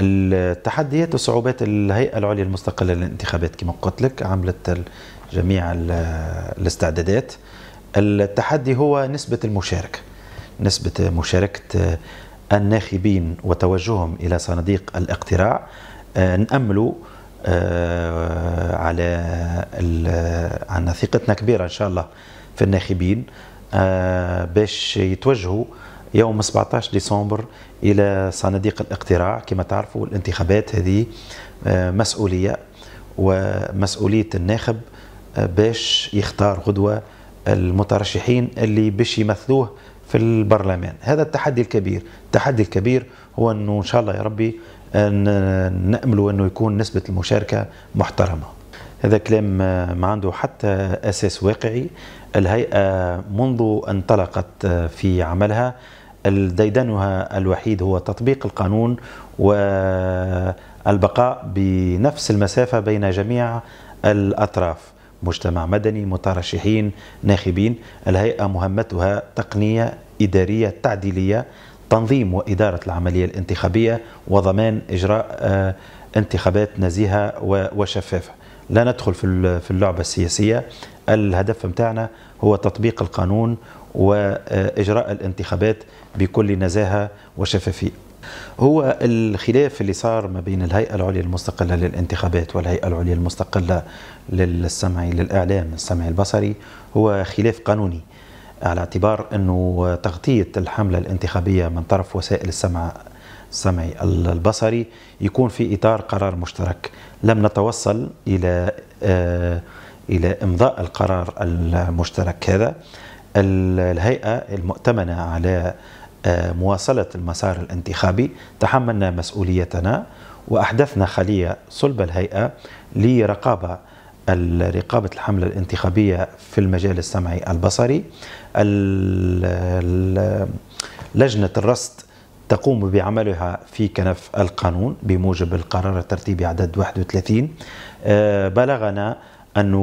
التحديات والصعوبات الهيئه العليا المستقله للانتخابات كما قلت لك عملت جميع الاستعدادات التحدي هو نسبه المشاركه نسبه مشاركه الناخبين وتوجههم الى صناديق الاقتراع آه، نأملوا آه، على عن ثقتنا كبيره ان شاء الله في الناخبين آه، باش يتوجهوا يوم 17 ديسمبر الى صناديق الاقتراع كما تعرفوا الانتخابات هذه آه، مسؤوليه ومسؤوليه الناخب آه، باش يختار غدوه المترشحين اللي باش يمثلوه في البرلمان هذا التحدي الكبير التحدي الكبير هو انه ان شاء الله يا ربي آه، نأملوا انه يكون نسبه المشاركه محترمه هذا كلام ما عنده حتى اساس واقعي الهيئه منذ انطلقت في عملها الديدنها الوحيد هو تطبيق القانون والبقاء بنفس المسافة بين جميع الأطراف مجتمع مدني مترشحين ناخبين الهيئة مهمتها تقنية إدارية تعديلية تنظيم وإدارة العملية الانتخابية وضمان إجراء آه، انتخابات نزيهة وشفافة لا ندخل في اللعبة السياسية الهدف متاعنا هو تطبيق القانون وإجراء الانتخابات بكل نزاهة وشفافية هو الخلاف اللي صار ما بين الهيئة العليا المستقلة للانتخابات والهيئة العليا المستقلة للسمعي للإعلام السمعي البصري هو خلاف قانوني على اعتبار أنه تغطية الحملة الانتخابية من طرف وسائل السمع السمعي البصري يكون في إطار قرار مشترك لم نتوصل إلى آه، إلى إمضاء القرار المشترك هذا الهيئة المؤتمنة على آه، مواصلة المسار الانتخابي تحملنا مسؤوليتنا وأحدثنا خلية صلب الهيئة لرقابة رقابة الحملة الانتخابية في المجال السمعي البصري لجنة الرصد تقوم بعملها في كنف القانون بموجب القرار الترتيبي عدد 31 آه، بلغنا أن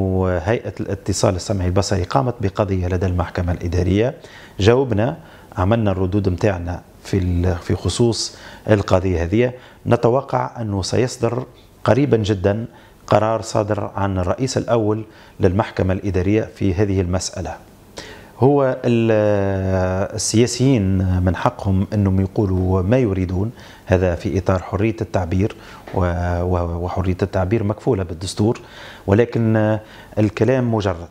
هيئة الاتصال السمعي البصري قامت بقضية لدى المحكمة الإدارية جاوبنا عملنا الردود متاعنا في في خصوص القضية هذه نتوقع أنه سيصدر قريبا جدا قرار صادر عن الرئيس الأول للمحكمة الإدارية في هذه المسألة هو السياسيين من حقهم انهم يقولوا ما يريدون هذا في اطار حريه التعبير وحريه التعبير مكفوله بالدستور ولكن الكلام مجرد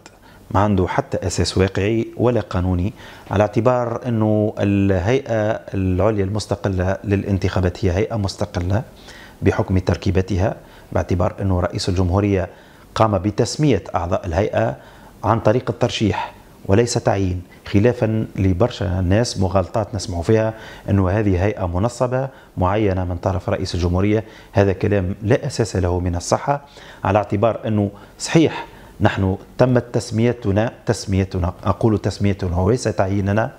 ما عنده حتى اساس واقعي ولا قانوني على اعتبار انه الهيئه العليا المستقله للانتخابات هي هيئه مستقله بحكم تركيبتها باعتبار انه رئيس الجمهوريه قام بتسميه اعضاء الهيئه عن طريق الترشيح وليس تعيين خلافا لبرشا الناس مغالطات نسمع فيها أن هذه هيئة منصبة معينة من طرف رئيس الجمهورية هذا كلام لا أساس له من الصحة على اعتبار أنه صحيح نحن تمت تسميتنا تسميتنا أقول تسميتنا وليس تعييننا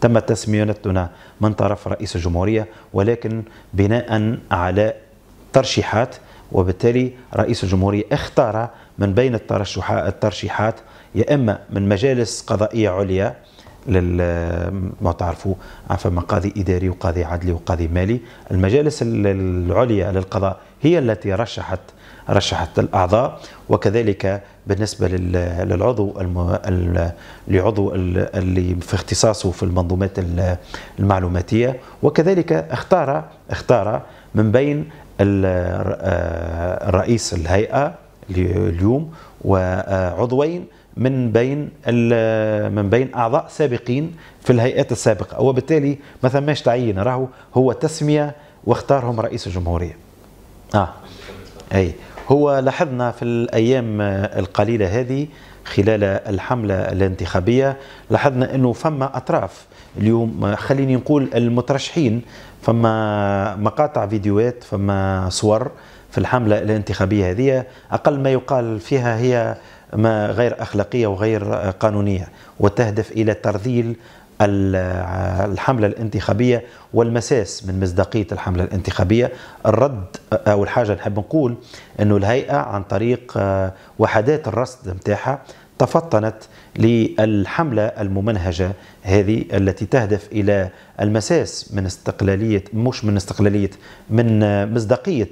تم تسميتنا من طرف رئيس الجمهورية ولكن بناء على ترشيحات وبالتالي رئيس الجمهورية اختار من بين الترشيحات يا إما من مجالس قضائية عليا لل ما تعرفوا فما قاضي إداري وقاضي عدلي وقاضي مالي المجالس العليا للقضاء هي التي رشحت رشحت الأعضاء وكذلك بالنسبة للعضو لعضو اللي في اختصاصه في المنظومات المعلوماتية وكذلك اختار اختار من بين آه، رئيس الهيئة اليوم وعضوين من بين من بين اعضاء سابقين في الهيئات السابقه وبالتالي ما ثماش تعيين راهو هو تسميه واختارهم رئيس الجمهوريه اه اي هو لاحظنا في الايام القليله هذه خلال الحملة الانتخابية لاحظنا أنه فما أطراف اليوم خليني نقول المترشحين فما مقاطع فيديوهات فما صور في الحملة الانتخابية هذه أقل ما يقال فيها هي ما غير أخلاقية وغير قانونية وتهدف إلى ترذيل الحملة الانتخابية والمساس من مصداقية الحملة الانتخابية الرد أول حاجة نحب نقول أنه الهيئة عن طريق آه، وحدات الرصد نتاعها تفطنت للحملة الممنهجة هذه التي تهدف إلى المساس من استقلالية مش من استقلالية من مصداقية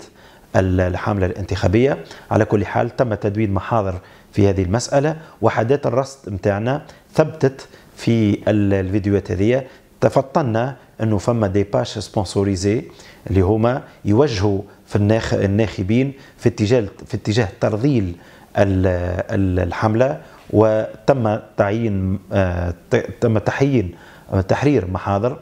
الحملة الانتخابية على كل حال تم تدوين محاضر في هذه المسألة وحدات الرصد متاعنا ثبتت في الفيديوهات هذه تفطنا انه فما دي باش سبونسوريزي اللي هما يوجهوا في الناخ الناخبين في اتجاه في اتجاه ترضيل الحمله وتم تعيين آه، تم تحيين آه، تحرير محاضر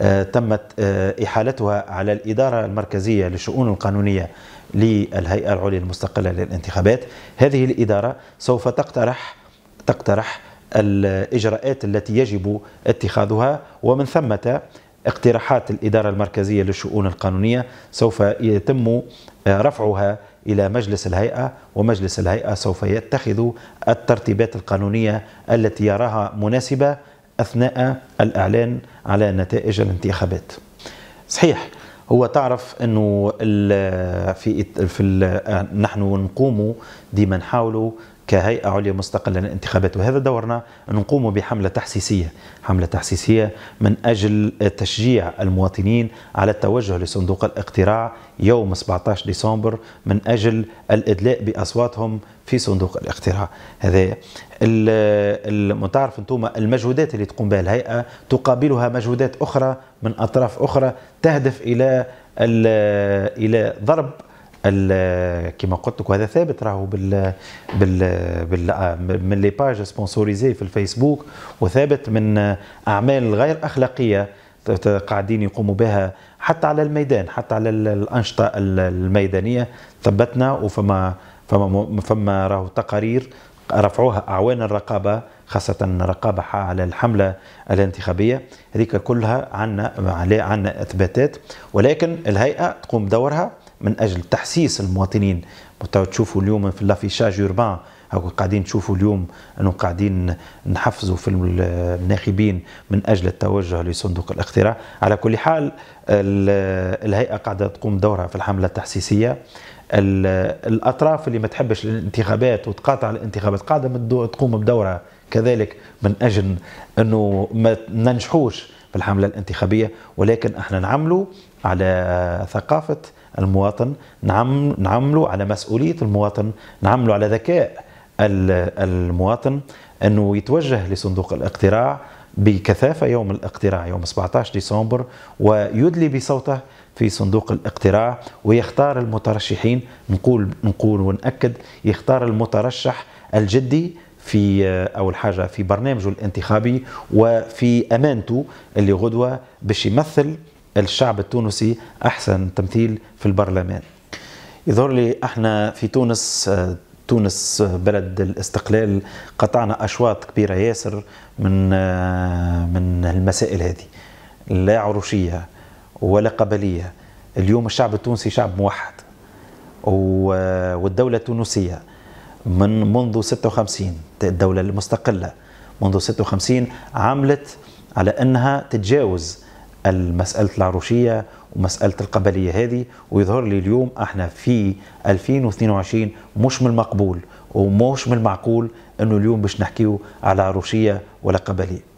آه، تمت آه، إحالتها على الإدارة المركزية للشؤون القانونية للهيئة العليا المستقلة للانتخابات هذه الإدارة سوف تقترح تقترح الإجراءات التي يجب اتخاذها ومن ثم اقتراحات الإدارة المركزية للشؤون القانونية سوف يتم آه، رفعها إلى مجلس الهيئة ومجلس الهيئة سوف يتخذ الترتيبات القانونية التي يراها مناسبة أثناء الإعلان على نتائج الانتخابات صحيح هو تعرف انه في في نحن نقوم ديما نحاولوا كهيئة عليا مستقلة للانتخابات وهذا دورنا نقوم بحملة تحسيسية حملة تحسيسية من أجل تشجيع المواطنين على التوجه لصندوق الاقتراع يوم 17 ديسمبر من أجل الإدلاء بأصواتهم في صندوق الاقتراع هذا المتعرف انتم المجهودات اللي تقوم بها الهيئة تقابلها مجهودات أخرى من أطراف أخرى تهدف إلى إلى ضرب كما قلت لك وهذا ثابت راهو بال بال, بال من لي باج سبونسوريزي في الفيسبوك وثابت من اعمال غير اخلاقيه قاعدين يقوموا بها حتى على الميدان حتى على الانشطه الميدانيه ثبتنا وفما فما فما راهو تقارير رفعوها اعوان الرقابه خاصة رقابة على الحملة الانتخابية هذيك كلها عنا عنا إثباتات ولكن الهيئة تقوم بدورها من اجل تحسيس المواطنين تشوفوا اليوم في لافيشاج اوربان هاكو قاعدين تشوفوا اليوم انه قاعدين نحفزوا في الناخبين من اجل التوجه لصندوق الاقتراع على كل حال الهيئه قاعده تقوم دورها في الحمله التحسيسيه الاطراف اللي ما تحبش الانتخابات وتقاطع الانتخابات قاعده تقوم بدورها كذلك من اجل انه ما ننجحوش في الحملة الانتخابية ولكن احنا نعملوا على ثقافة المواطن نعم نعملوا على مسؤولية المواطن نعملوا على ذكاء المواطن أنه يتوجه لصندوق الاقتراع بكثافة يوم الاقتراع يوم 17 ديسمبر ويدلي بصوته في صندوق الاقتراع ويختار المترشحين نقول نقول ونأكد يختار المترشح الجدي في آه، اول حاجه في برنامجه الانتخابي وفي امانته اللي غدوه باش يمثل الشعب التونسي احسن تمثيل في البرلمان يظهر لي احنا في تونس آه، تونس بلد الاستقلال قطعنا اشواط كبيره ياسر من آه، من المسائل هذه لا عروشيه ولا قبليه اليوم الشعب التونسي شعب موحد والدوله التونسيه من منذ 56 الدولة المستقلة منذ 56 عملت على أنها تتجاوز المسألة العروشية ومسألة القبلية هذه ويظهر لي اليوم احنا في 2022 مش من المقبول ومش من المعقول أنه اليوم باش نحكيو على عروشية ولا قبلية